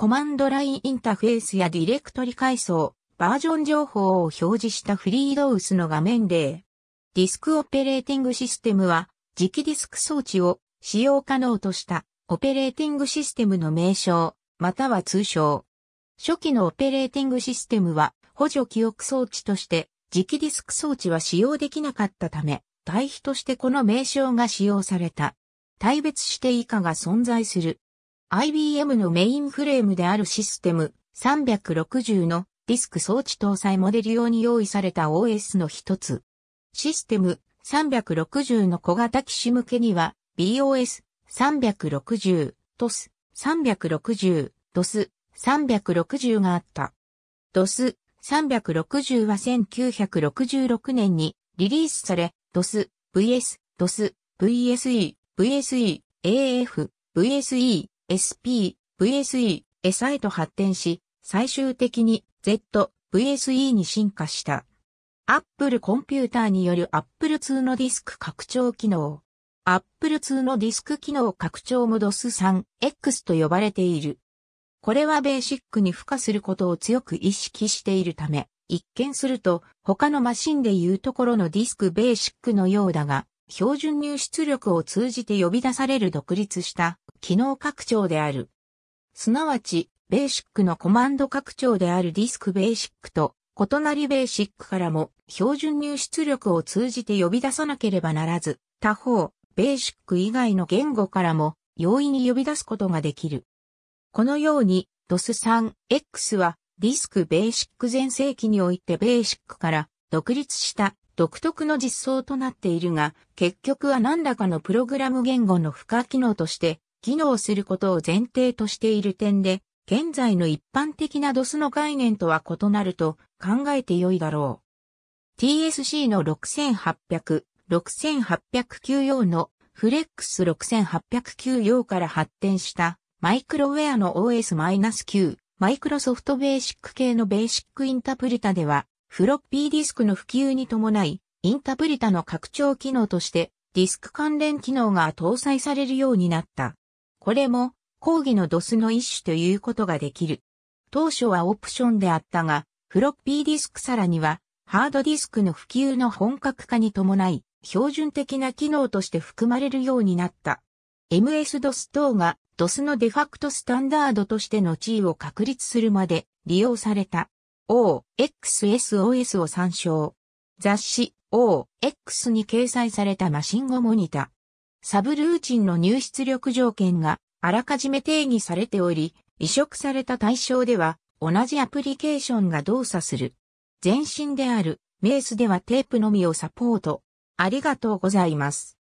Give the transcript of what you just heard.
コマンドラインインターフェースやディレクトリ階層、バージョン情報を表示したフリードウスの画面例。ディスクオペレーティングシステムは、磁気ディスク装置を使用可能としたオペレーティングシステムの名称、または通称。初期のオペレーティングシステムは補助記憶装置として磁気ディスク装置は使用できなかったため、対比としてこの名称が使用された。対別して以下が存在する。IBM のメインフレームであるシステム360のディスク装置搭載モデル用に用意された OS の一つ。システム360の小型機種向けには BOS 360、DOS 360、DOS 360があった。DOS 360は1966年にリリースされ、DOS、VS、DOS、VSE、VSE、AF、VSE、SP、VSE、SI と発展し、最終的に Z、VSE に進化した。Apple コンピューターによる Apple 2のディスク拡張機能。Apple 2のディスク機能拡張モ d s 3 x と呼ばれている。これはベーシックに付加することを強く意識しているため、一見すると他のマシンでいうところのディスクベーシックのようだが、標準入出力を通じて呼び出される独立した機能拡張である。すなわち、ベーシックのコマンド拡張であるディスクベーシックと異なりベーシックからも標準入出力を通じて呼び出さなければならず、他方、ベーシック以外の言語からも容易に呼び出すことができる。このように DOS3X はディスクベーシック全盛期においてベーシックから独立した独特の実装となっているが、結局は何らかのプログラム言語の付加機能として機能することを前提としている点で、現在の一般的な DOS の概念とは異なると考えて良いだろう。TSC の6800、6809用のフレックス6809用から発展したマイクロウェアの OS-9、マイクロソフトベーシック系のベーシックインタプリタではフロッピーディスクの普及に伴い、インタプリタの拡張機能としてディスク関連機能が搭載されるようになった。これも講義の DOS の一種ということができる。当初はオプションであったが、フロッピーディスクさらにはハードディスクの普及の本格化に伴い、標準的な機能として含まれるようになった。MS-DOS 等が DOS のデファクトスタンダードとしての地位を確立するまで利用された。OXSOS を参照。雑誌 OX に掲載されたマシン語モニタ。サブルーチンの入出力条件があらかじめ定義されており、移植された対象では同じアプリケーションが動作する。前身であるメースではテープのみをサポート。ありがとうございます。